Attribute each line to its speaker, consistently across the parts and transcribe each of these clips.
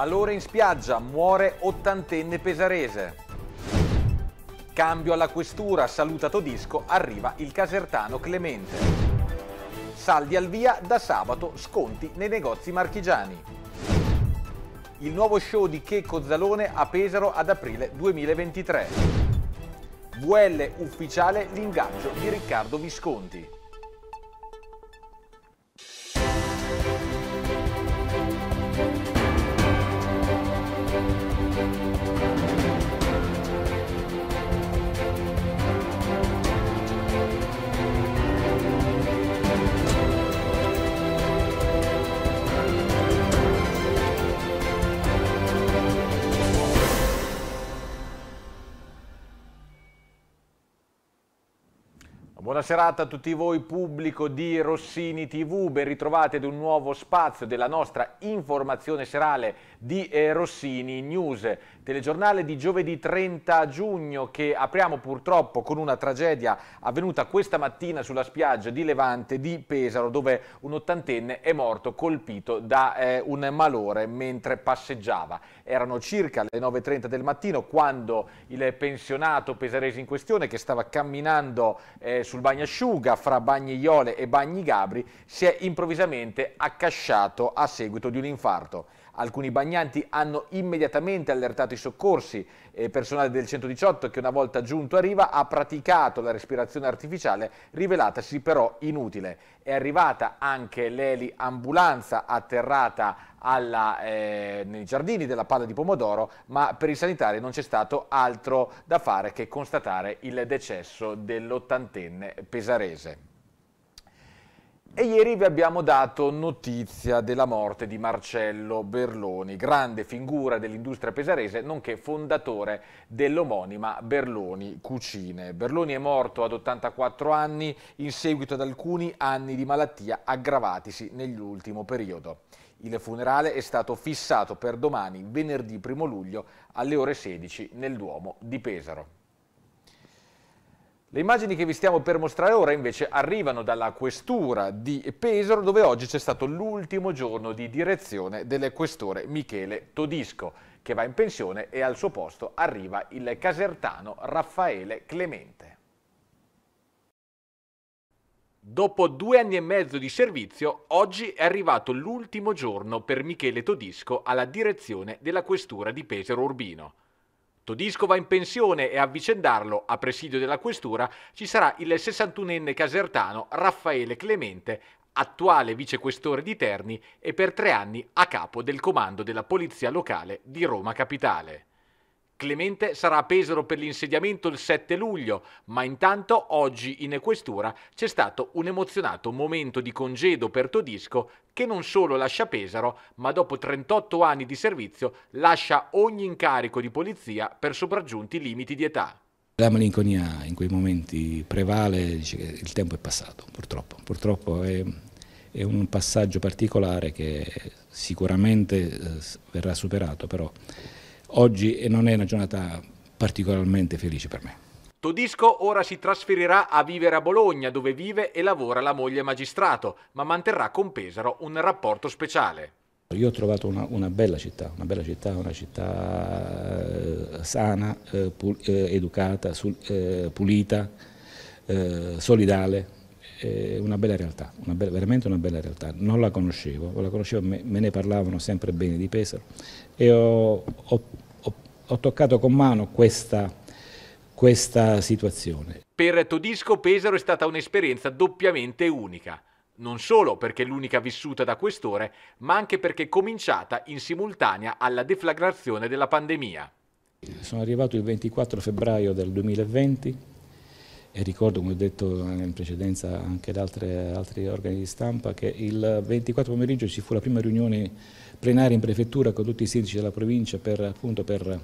Speaker 1: Malore in spiaggia, muore ottantenne pesarese. Cambio alla questura, saluta Todisco, arriva il casertano Clemente. Saldi al via, da sabato sconti nei negozi marchigiani. Il nuovo show di Checco Zalone a Pesaro ad aprile 2023. VL ufficiale l'ingaggio di Riccardo Visconti. Buona serata a tutti voi pubblico di Rossini TV, ben ritrovati ad un nuovo spazio della nostra informazione serale di eh, Rossini News, telegiornale di giovedì 30 giugno che apriamo purtroppo con una tragedia avvenuta questa mattina sulla spiaggia di Levante di Pesaro dove un ottantenne è morto colpito da eh, un malore mentre passeggiava. Erano circa le 9.30 del mattino quando il pensionato pesarese in questione che stava camminando eh, sul bagnasciuga fra Bagnaiole e Bagni Gabri si è improvvisamente accasciato a seguito di un infarto. Alcuni bagnanti hanno immediatamente allertato i soccorsi e eh, il personale del 118 che una volta giunto a riva ha praticato la respirazione artificiale rivelatasi però inutile. È arrivata anche l'eli ambulanza atterrata alla, eh, nei giardini della palla di pomodoro, ma per i sanitari non c'è stato altro da fare che constatare il decesso dell'ottantenne pesarese. E ieri vi abbiamo dato notizia della morte di Marcello Berloni, grande figura dell'industria pesarese, nonché fondatore dell'omonima Berloni Cucine. Berloni è morto ad 84 anni in seguito ad alcuni anni di malattia aggravatisi nell'ultimo periodo. Il funerale è stato fissato per domani, venerdì 1 luglio, alle ore 16 nel Duomo di Pesaro. Le immagini che vi stiamo per mostrare ora invece arrivano dalla questura di Pesaro dove oggi c'è stato l'ultimo giorno di direzione del questore Michele Todisco che va in pensione e al suo posto arriva il casertano Raffaele Clemente. Dopo due anni e mezzo di servizio, oggi è arrivato l'ultimo giorno per Michele Todisco alla direzione della questura di Pesaro Urbino. Todisco va in pensione e a vicendarlo, a presidio della questura ci sarà il 61enne casertano Raffaele Clemente, attuale vicequestore di Terni e per tre anni a capo del comando della Polizia Locale di Roma Capitale. Clemente sarà a Pesaro per l'insediamento il 7 luglio, ma intanto oggi in questura c'è stato un emozionato momento di congedo per Todisco che non solo lascia Pesaro, ma dopo 38 anni di servizio lascia ogni incarico di polizia per sopraggiunti limiti di età.
Speaker 2: La malinconia in quei momenti prevale, dice che il tempo è passato, purtroppo. Purtroppo è, è un passaggio particolare che sicuramente eh, verrà superato, però oggi non è una giornata particolarmente felice per me.
Speaker 1: Todisco ora si trasferirà a vivere a Bologna, dove vive e lavora la moglie magistrato, ma manterrà con Pesaro un rapporto speciale.
Speaker 2: Io ho trovato una, una bella città, una bella città, una città eh, sana, eh, eh educata, sul, eh, pulita, eh, solidale, eh, una bella realtà, una bella, veramente una bella realtà, non la conoscevo, la conoscevo me, me, ne parlavano sempre bene di Pesaro e ho, ho, ho, ho toccato con mano questa, questa situazione.
Speaker 1: Per Todisco Pesaro è stata un'esperienza doppiamente unica non solo perché è l'unica vissuta da questore, ma anche perché cominciata in simultanea alla deflagrazione della pandemia.
Speaker 2: Sono arrivato il 24 febbraio del 2020 e ricordo, come ho detto in precedenza anche da altre, altri organi di stampa, che il 24 pomeriggio ci fu la prima riunione plenaria in prefettura con tutti i sindaci della provincia per, appunto, per,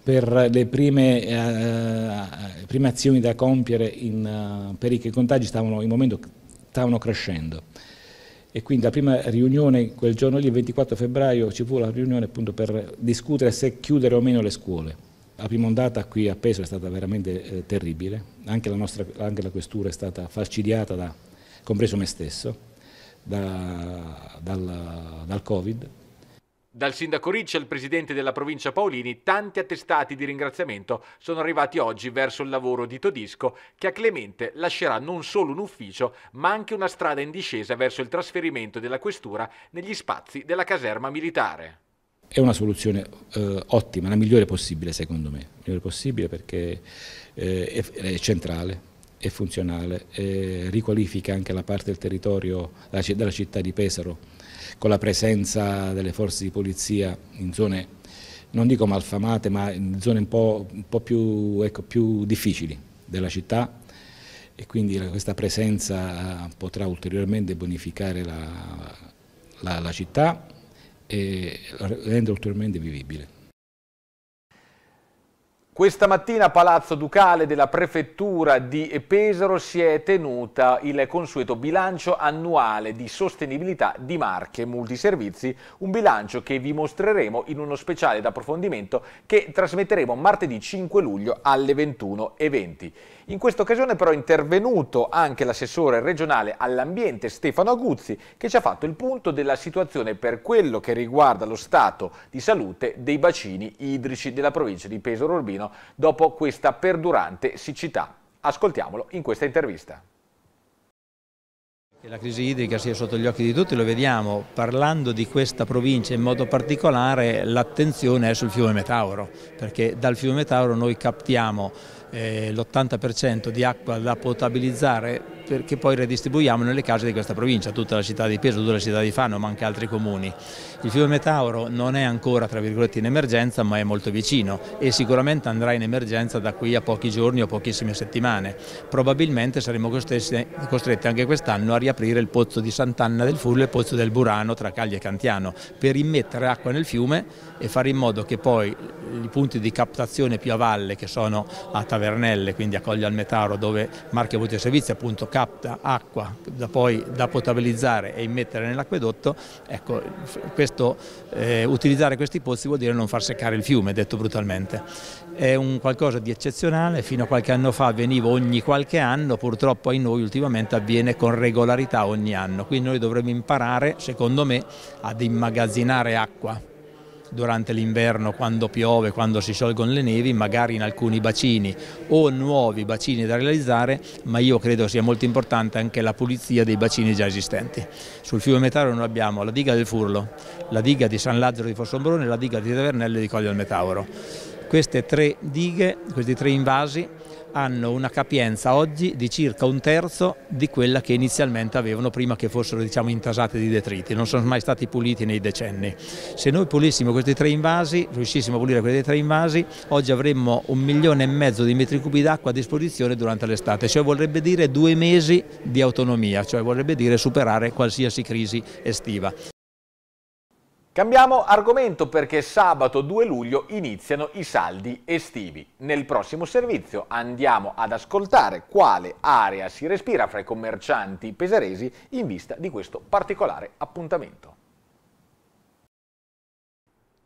Speaker 2: per le prime, eh, prime, azioni da compiere in, eh, perché i contagi stavano, in momento stavano crescendo. E quindi la prima riunione, quel giorno lì, il 24 febbraio, ci fu la riunione appunto per discutere se chiudere o meno le scuole la prima ondata qui a Peso è stata veramente eh, terribile, anche la, nostra, anche la, questura è stata falcidiata, da, compreso me stesso, da, dal, dal Covid.
Speaker 1: Dal sindaco Ricci al presidente della provincia Paolini, tanti attestati di ringraziamento sono arrivati oggi verso il lavoro di Todisco che a Clemente lascerà non solo un ufficio ma anche una strada in discesa verso il trasferimento della questura negli spazi della caserma militare
Speaker 2: è una soluzione eh, ottima, la migliore possibile secondo me, la migliore possibile perché eh, è, è, centrale, è funzionale, eh, riqualifica anche la parte del territorio della, della città di Pesaro con la presenza delle forze di polizia in zone non dico malfamate ma in zone un po', un po più, ecco, più difficili della città e quindi questa presenza potrà ulteriormente bonificare la, la, la città e la rende ulteriormente vivibile.
Speaker 1: Questa mattina a Palazzo Ducale della Prefettura di Pesaro si è tenuta il consueto bilancio annuale di sostenibilità di marche multiservizi, un bilancio che vi mostreremo in uno speciale d'approfondimento che trasmetteremo martedì 5 luglio alle 21.20. In questa occasione però è intervenuto anche l'assessore regionale all'ambiente Stefano Aguzzi che ci ha fatto il punto della situazione per quello che riguarda lo stato di salute dei bacini idrici della provincia di Pesaro Urbino Trentino dopo questa perdurante siccità. Ascoltiamolo in questa intervista.
Speaker 3: La crisi idrica sia sotto gli occhi di tutti, lo vediamo, parlando di questa provincia in modo particolare l'attenzione è sul fiume Metauro, perché dal fiume Metauro noi captiamo eh, l'80% di acqua da potabilizzare che poi redistribuiamo nelle case di questa provincia, tutta la città di Peso, tutta la città di Fano, ma anche altri comuni. Il fiume Metauro non è ancora tra virgolette in emergenza ma è molto vicino e sicuramente andrà in emergenza da qui a pochi giorni o pochissime settimane. Probabilmente saremo costretti anche quest'anno a riaprire il pozzo di Sant'Anna del Furlo e il pozzo del Burano tra Cagli e Cantiano per immettere acqua nel fiume e fare in modo che poi i punti di captazione più a valle che sono a Tavernelle, quindi a Coglio al Metauro dove Marche Voti e Servizi appunto captano capta acqua da, poi, da potabilizzare e immettere nell'acquedotto, ecco, questo, eh, utilizzare questi pozzi vuol dire non far seccare il fiume, detto brutalmente. È un qualcosa di eccezionale, fino a qualche anno fa avveniva ogni qualche anno, purtroppo ai noi ultimamente avviene con regolarità ogni anno, quindi noi dovremmo imparare, secondo me, ad immagazzinare acqua durante l'inverno quando piove, quando si sciolgono le nevi, magari in alcuni bacini o nuovi bacini da realizzare, ma io credo sia molto importante anche la pulizia dei bacini già esistenti. Sul fiume Metauro noi abbiamo la diga del Furlo, la diga di San Lazzaro di Fossombrone e la diga di Tavernelle di Coglio del Metauro. Queste tre dighe, questi tre invasi hanno una capienza oggi di circa un terzo di quella che inizialmente avevano prima che fossero diciamo, intasate di detriti, non sono mai stati puliti nei decenni. Se noi pulissimo questi tre invasi, riuscissimo a pulire questi tre invasi, oggi avremmo un milione e mezzo di metri cubi d'acqua a disposizione durante l'estate, cioè vorrebbe dire due mesi di autonomia, cioè vorrebbe dire superare qualsiasi crisi estiva.
Speaker 1: Cambiamo argomento perché sabato 2 luglio iniziano i saldi estivi. Nel prossimo servizio andiamo ad ascoltare quale area si respira fra i commercianti pesaresi in vista di questo particolare appuntamento.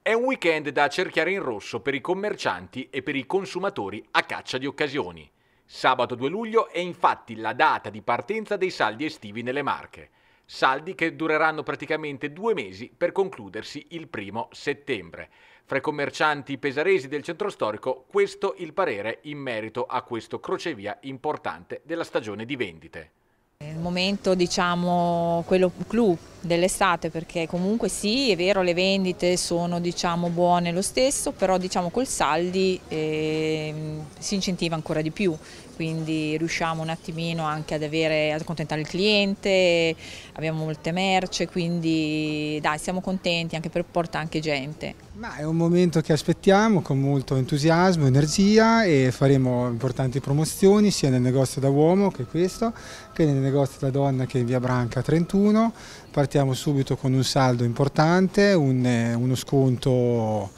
Speaker 1: È un weekend da cerchiare in rosso per i commercianti e per i consumatori a caccia di occasioni. Sabato 2 luglio è infatti la data di partenza dei saldi estivi nelle Marche saldi che dureranno praticamente due mesi per concludersi il primo settembre. Fra i commercianti pesaresi del centro storico, questo il parere in merito a questo crocevia importante della stagione di vendite.
Speaker 3: il momento, diciamo, quello clou dell'estate perché comunque sì è vero le vendite sono diciamo, buone lo stesso però diciamo col saldi eh, si incentiva ancora di più quindi riusciamo un attimino anche ad, avere, ad accontentare il cliente abbiamo molte merce quindi dai siamo contenti anche per porta anche gente
Speaker 4: ma è un momento che aspettiamo con molto entusiasmo energia e faremo importanti promozioni sia nel negozio da uomo che questo che nel negozio da donna che in via Branca 31 partiamo subito con un saldo importante, un, eh, uno sconto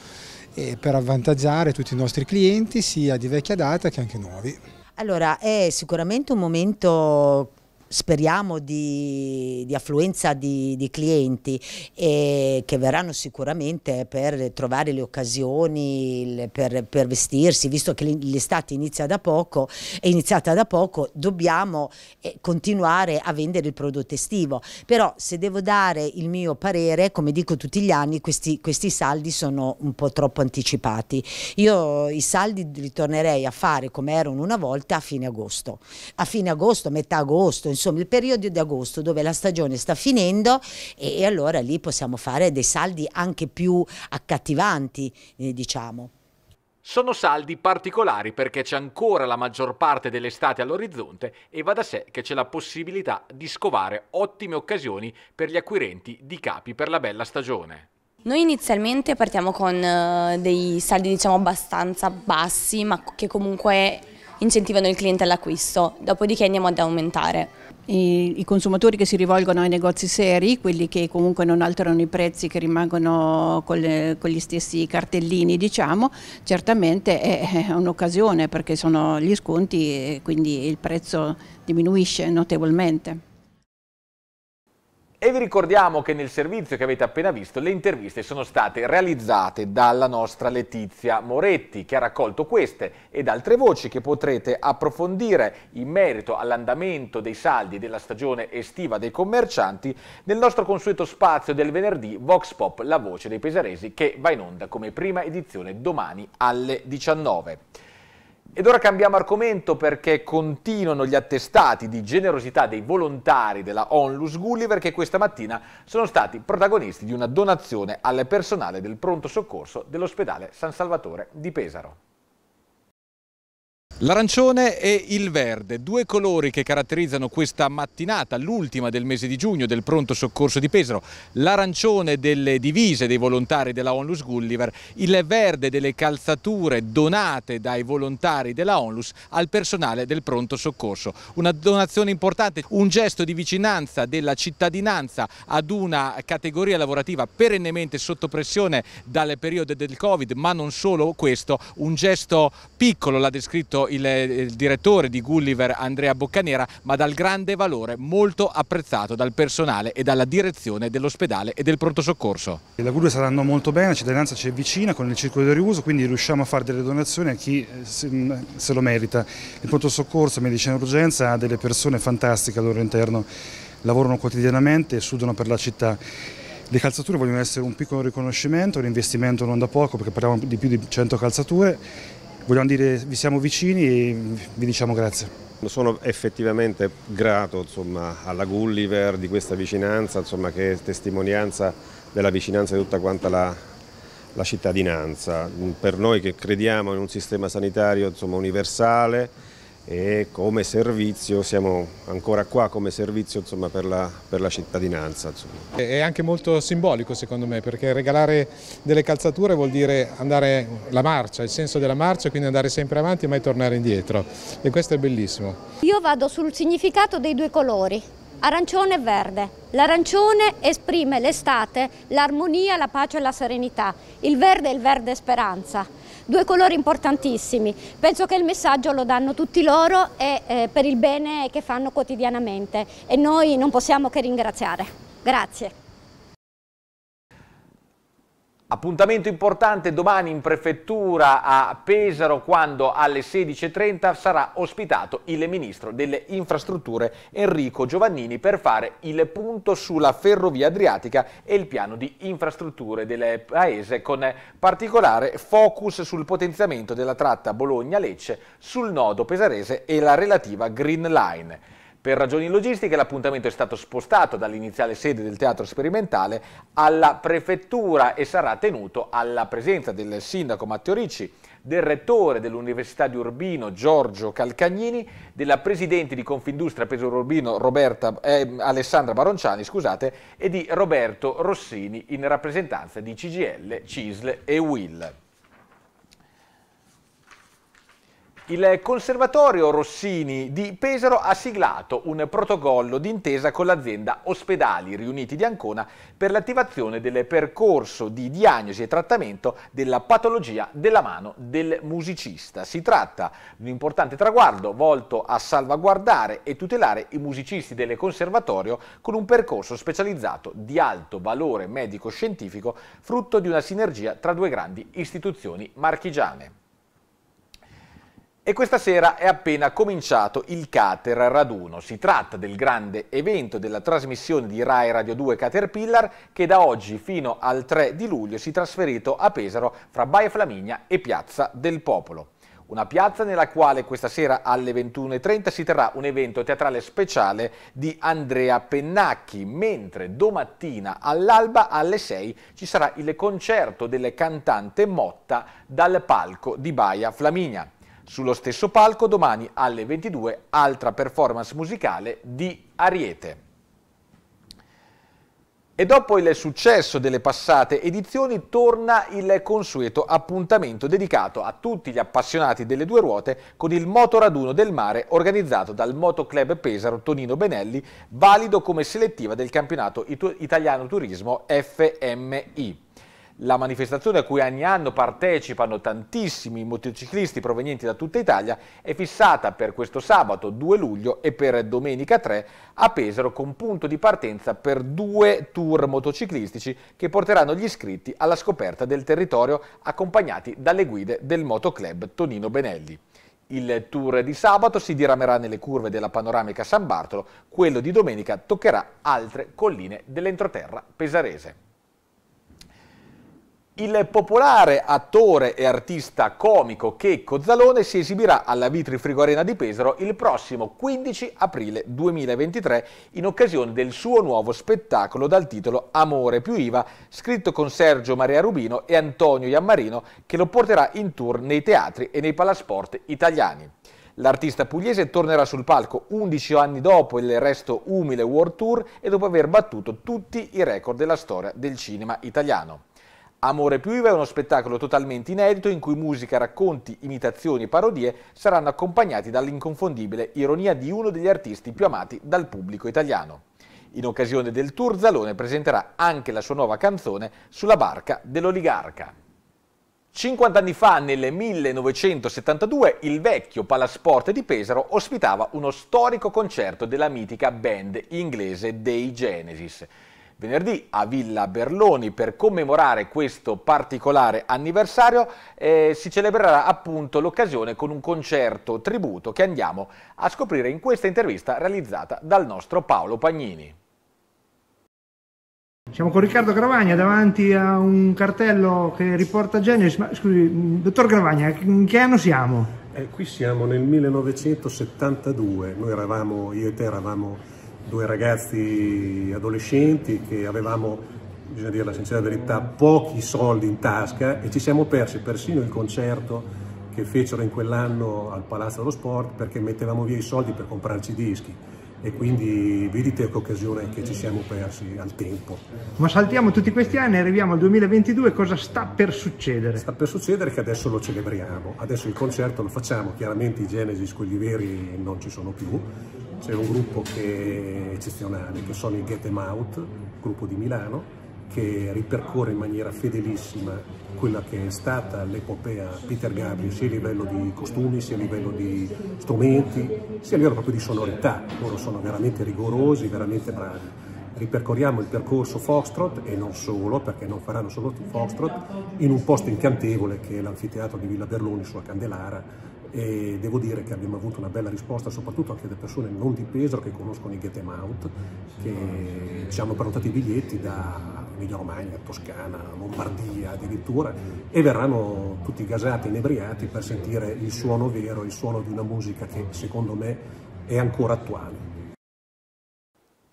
Speaker 4: eh, per avvantaggiare tutti i nostri clienti sia di vecchia data che anche nuovi.
Speaker 3: Allora è sicuramente un momento speriamo di, di affluenza di, di clienti che verranno sicuramente per trovare le occasioni, per, per vestirsi, visto che l'estate inizia da poco, è iniziata da poco, dobbiamo eh, continuare a vendere il prodotto estivo. Però se devo dare il mio parere, come dico tutti gli anni, questi, questi saldi sono un po' troppo anticipati. Io i saldi li tornerei a fare come erano una volta a fine agosto. A fine agosto, metà agosto, insomma il periodo di agosto dove la stagione sta finendo e, e allora lì possiamo fare dei saldi anche più accattivanti, eh, diciamo.
Speaker 1: Sono saldi particolari perché c'è ancora la maggior parte dell'estate all'orizzonte e va da sé che c'è la possibilità di scovare ottime occasioni per gli acquirenti di capi per la bella stagione.
Speaker 3: Noi inizialmente partiamo con eh, dei saldi diciamo abbastanza bassi ma che comunque incentivano il cliente all'acquisto, dopodiché andiamo ad aumentare i, i, consumatori che si rivolgono ai negozi seri, quelli che comunque non alterano i prezzi, che rimangono con, le, con gli stessi
Speaker 2: cartellini, diciamo, certamente è, è un'occasione perché sono gli sconti e quindi il prezzo diminuisce notevolmente.
Speaker 1: E vi ricordiamo che nel servizio che avete appena visto le interviste sono state realizzate dalla nostra Letizia Moretti che ha raccolto queste ed altre voci che potrete approfondire in merito all'andamento dei saldi della stagione estiva dei commercianti nel nostro consueto spazio del venerdì Vox Pop La Voce dei Pesaresi che va in onda come prima edizione domani alle 19. Ed ora cambiamo argomento perché continuano gli attestati di generosità dei volontari della Onlus Gulliver che questa mattina sono stati protagonisti di una donazione al personale del pronto soccorso dell'ospedale San Salvatore di Pesaro. L'arancione e il verde, due colori che caratterizzano questa mattinata, l'ultima del mese di giugno del pronto soccorso di Pesaro. L'arancione delle divise dei volontari della Onlus Gulliver, il verde delle calzature donate dai volontari della Onlus al personale del pronto soccorso. Una donazione importante, un gesto di vicinanza della cittadinanza ad una categoria lavorativa perennemente sotto pressione dal periodo del Covid, ma non solo questo, un gesto piccolo, l'ha descritto detto il, il direttore di Gulliver Andrea Boccanera, ma dal grande valore molto apprezzato dal personale e dalla direzione dell'ospedale e del pronto soccorso.
Speaker 2: I lavori saranno molto bene, la cittadinanza ci è vicina con il circolo di riuso, quindi riusciamo a fare delle donazioni a chi eh, se lo merita. Il pronto soccorso, medicina e urgenza ha delle persone fantastiche al loro interno, lavorano quotidianamente e sudano per la città. Le calzature vogliono essere un piccolo riconoscimento, un investimento non da
Speaker 4: poco perché parliamo di più di 100 calzature
Speaker 2: vogliamo dire vi siamo vicini e vi diciamo grazie.
Speaker 4: Sono effettivamente grato insomma, alla Gulliver di questa vicinanza, insomma, che è testimonianza della vicinanza di tutta quanta la, la cittadinanza. Per noi che crediamo in un sistema sanitario insomma, universale, e come servizio siamo ancora qua come servizio insomma, per, la, per, la, cittadinanza. Insomma.
Speaker 1: È anche molto simbolico secondo me perché regalare delle calzature vuol dire andare la marcia, il senso della marcia, quindi andare sempre avanti e mai tornare indietro e questo
Speaker 2: è bellissimo.
Speaker 4: Io vado sul significato dei due colori, arancione e verde. L'arancione esprime l'estate, l'armonia, la pace e la serenità, il verde è il verde speranza due colori importantissimi. Penso che il messaggio lo danno tutti loro e eh, per il bene che fanno quotidianamente e noi non possiamo che ringraziare. Grazie.
Speaker 1: Appuntamento importante domani in prefettura a Pesaro quando alle 16.30 sarà ospitato il ministro delle infrastrutture Enrico Giovannini per fare il punto sulla ferrovia adriatica e il piano di infrastrutture del paese con particolare focus sul potenziamento della tratta Bologna-Lecce sul nodo pesarese e la relativa Green Line. Per ragioni logistiche l'appuntamento è stato spostato dall'iniziale sede del teatro sperimentale alla prefettura e sarà tenuto alla presenza del sindaco Matteo Ricci, del rettore dell'Università di Urbino Giorgio Calcagnini, della presidente di Confindustria Pesaro Urbino Roberta, eh, Alessandra Baronciani scusate, e di Roberto Rossini in rappresentanza di CGL, CISL e WILL. Il Conservatorio Rossini di Pesaro ha siglato un protocollo d'intesa con l'azienda Ospedali Riuniti di Ancona per l'attivazione del percorso di diagnosi e trattamento della patologia della mano del musicista. Si tratta di un importante traguardo volto a salvaguardare e tutelare i musicisti del Conservatorio con un percorso specializzato di alto valore medico-scientifico frutto di una sinergia tra due grandi istituzioni marchigiane. E questa sera è appena cominciato il Cater Raduno. Si tratta del grande evento della trasmissione di Rai Radio 2 Caterpillar che da oggi fino al 3 di luglio si è trasferito a Pesaro fra Baia Flaminia e Piazza del Popolo. Una piazza nella quale questa sera alle 21.30 si terrà un evento teatrale speciale di Andrea Pennacchi, mentre domattina all'alba alle 6 ci sarà il concerto delle cantante Motta dal palco di Baia Flaminia. Sullo stesso palco domani alle 22 altra performance musicale di Ariete. E dopo il successo delle passate edizioni torna il consueto appuntamento dedicato a tutti gli appassionati delle due ruote con il Motoraduno del Mare organizzato dal Motoclub Pesaro Tonino Benelli, valido come selettiva del campionato italiano turismo FMI la manifestazione a cui ogni anno partecipano tantissimi motociclisti provenienti da tutta Italia è fissata per questo sabato 2 luglio e per domenica 3 a Pesaro con punto di partenza per due tour motociclistici che porteranno gli iscritti alla scoperta del territorio accompagnati dalle guide del motoclub Tonino Benelli. Il tour di sabato si diramerà nelle curve della panoramica San Bartolo, quello di domenica toccherà altre colline dell'entroterra pesarese. Il popolare attore e artista comico Checco Zalone si esibirà alla Vitri Frigo Arena di Pesaro il prossimo 15 aprile 2023 in occasione del suo nuovo spettacolo dal titolo Amore più IVA, scritto con Sergio Maria Rubino e Antonio Iammarino, che lo porterà in tour nei teatri e nei palasport italiani. L'artista pugliese tornerà sul palco 11 anni dopo il Resto Umile World Tour e dopo aver battuto tutti i record della storia del cinema italiano. Amore più IVA è uno spettacolo totalmente inedito in cui musica, racconti, imitazioni e parodie saranno accompagnati dall'inconfondibile ironia di uno degli artisti più amati dal pubblico italiano. In occasione del tour Zalone presenterà anche la sua nuova canzone sulla barca dell'oligarca. 50 anni fa, nel 1972, il vecchio Palasport di Pesaro ospitava uno storico concerto della mitica band inglese dei Genesis venerdì a Villa Berloni per commemorare questo particolare anniversario eh, si celebrerà appunto l'occasione con un concerto tributo che andiamo a scoprire in questa intervista realizzata dal nostro Paolo Pagnini.
Speaker 4: Siamo con Riccardo Gravagna davanti a un cartello che riporta Genesis. Ma scusi, mm, dottor Gravagna, in che anno siamo? Eh, qui siamo nel 1972, noi eravamo, io e te eravamo due ragazzi adolescenti che avevamo, bisogna dire la sincera verità, pochi soldi in tasca e ci siamo persi persino il concerto che fecero in quell'anno al Palazzo dello Sport perché mettevamo via i soldi per comprarci i dischi e quindi vedete che occasione che ci siamo persi al tempo. Ma saltiamo tutti questi anni e arriviamo al 2022, cosa sta per succedere? Sta per succedere che adesso lo celebriamo, adesso il concerto lo facciamo, chiaramente i Genesis, quelli veri non ci sono più, c'è un gruppo che è eccezionale, che sono i Get Em Out, gruppo di Milano, che ripercorre in maniera fedelissima quella che è stata l'epopea Peter Gabriel, sia a livello di costumi, sia a livello di strumenti, sia a livello proprio di sonorità. Loro sono veramente rigorosi, veramente bravi. Ripercorriamo il percorso Foxtrot e non solo, perché non faranno solo Foxtrot, in un posto incantevole che è l'anfiteatro di Villa Berloni sulla Candelara, e devo dire che abbiamo avuto una bella risposta soprattutto anche da persone non di Pesaro che conoscono i Get Em Out che ci hanno prenotato i biglietti da Emilia Romagna, Toscana, Lombardia addirittura e verranno tutti gasati, inebriati per sentire il suono vero, il suono di una musica che secondo me è ancora attuale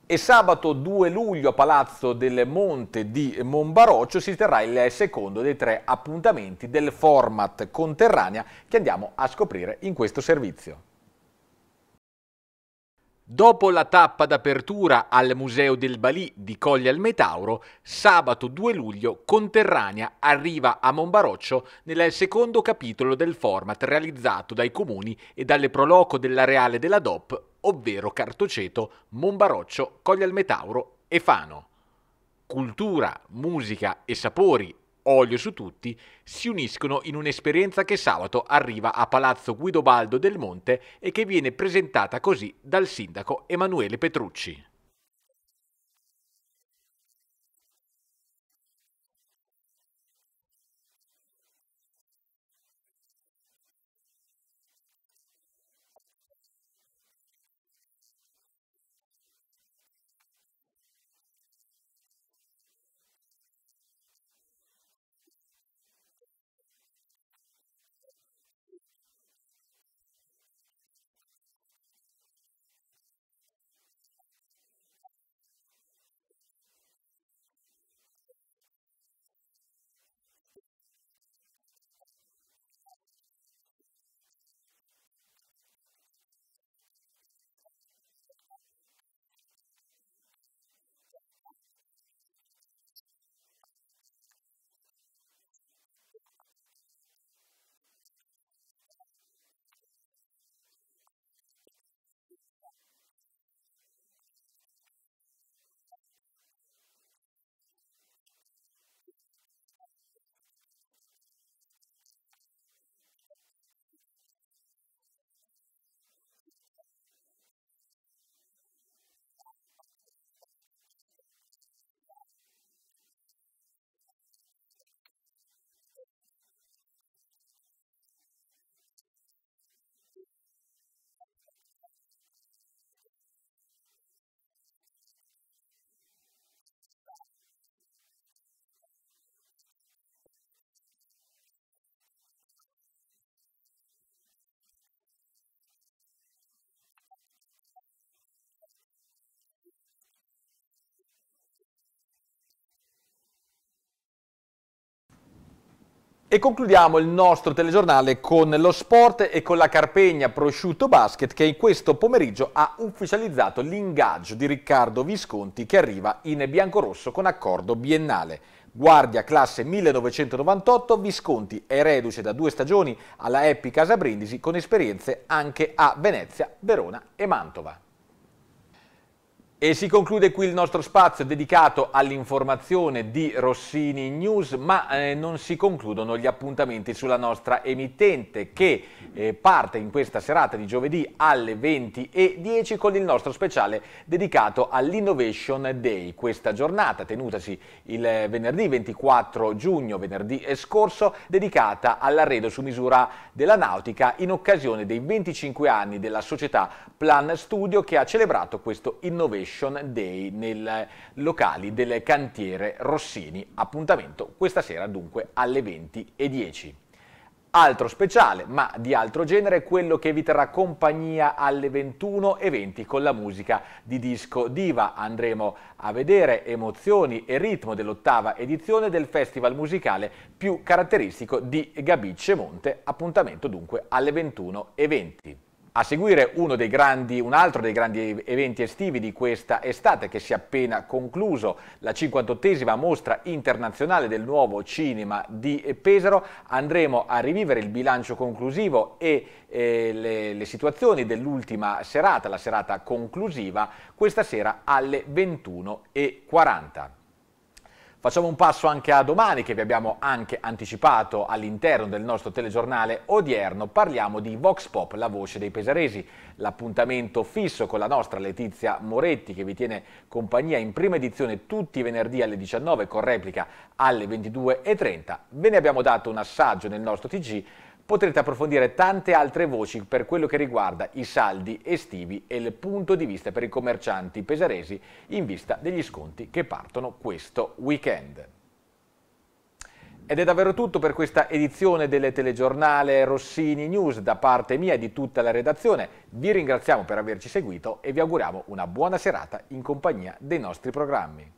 Speaker 1: e sabato 2 luglio a Palazzo del Monte di Monbaroccio si terrà il secondo dei tre appuntamenti del format conterranea che andiamo a scoprire in questo servizio. Dopo la tappa d'apertura al Museo del Balì di Colle al Metauro, sabato 2 luglio Conterranea arriva a Monbaroccio nel secondo capitolo del format realizzato dai comuni e dalle proloco della Reale della DOP ovvero Cartoceto, Monbaroccio, Coglia al Metauro e Fano. Cultura, musica e sapori, olio su tutti, si uniscono in un'esperienza che sabato arriva a Palazzo Guidobaldo del Monte e che viene presentata così dal sindaco Emanuele Petrucci. E concludiamo il nostro telegiornale con lo sport e con la Carpegna Prosciutto Basket che in questo pomeriggio ha ufficializzato l'ingaggio di Riccardo Visconti che arriva in biancorosso con accordo biennale. Guardia classe 1998, Visconti è reduce da due stagioni alla Eppi Casa Brindisi con esperienze anche a Venezia, Verona e Mantova. E si conclude qui il nostro spazio dedicato all'informazione di Rossini News, ma eh, non si concludono gli appuntamenti sulla nostra emittente che eh, parte in questa serata di giovedì alle 20.10 con il nostro speciale dedicato all'Innovation Day. Questa giornata tenutasi il eh, venerdì 24 giugno, venerdì eh, scorso, dedicata all'arredo su misura della nautica in occasione dei 25 anni della società Plan Studio che ha celebrato questo Innovation Innovation Day nei locali del cantiere Rossini. Appuntamento questa sera dunque alle 20.10. Altro speciale, ma di altro genere, quello che vi terrà compagnia alle 21.20 con la musica di disco Diva. Andremo a vedere emozioni e ritmo dell'ottava edizione del festival musicale più caratteristico di Gabice Monte, appuntamento dunque alle 21.20. A seguire grandi, un altro dei grandi eventi estivi di questa estate che si è appena concluso, la 58esima mostra internazionale del nuovo cinema di Pesaro. Andremo a rivivere il bilancio conclusivo e eh, le, le situazioni dell'ultima serata, la serata conclusiva, questa sera alle 21.40. Facciamo un passo anche a domani che vi abbiamo anche anticipato all'interno del nostro telegiornale odierno. Parliamo di Vox Pop, la voce dei pesaresi, l'appuntamento fisso con la nostra Letizia Moretti che vi tiene compagnia in prima edizione tutti i venerdì alle 19 con replica alle 22.30. Ve ne abbiamo dato un assaggio nel nostro TG potrete approfondire tante altre voci per quello che riguarda i saldi estivi e il punto di vista per i commercianti pesaresi in vista degli sconti che partono questo weekend. Ed è davvero tutto per questa edizione del telegiornale Rossini News da parte mia e di tutta la redazione. Vi ringraziamo per averci seguito e vi auguriamo una buona serata in compagnia dei nostri programmi.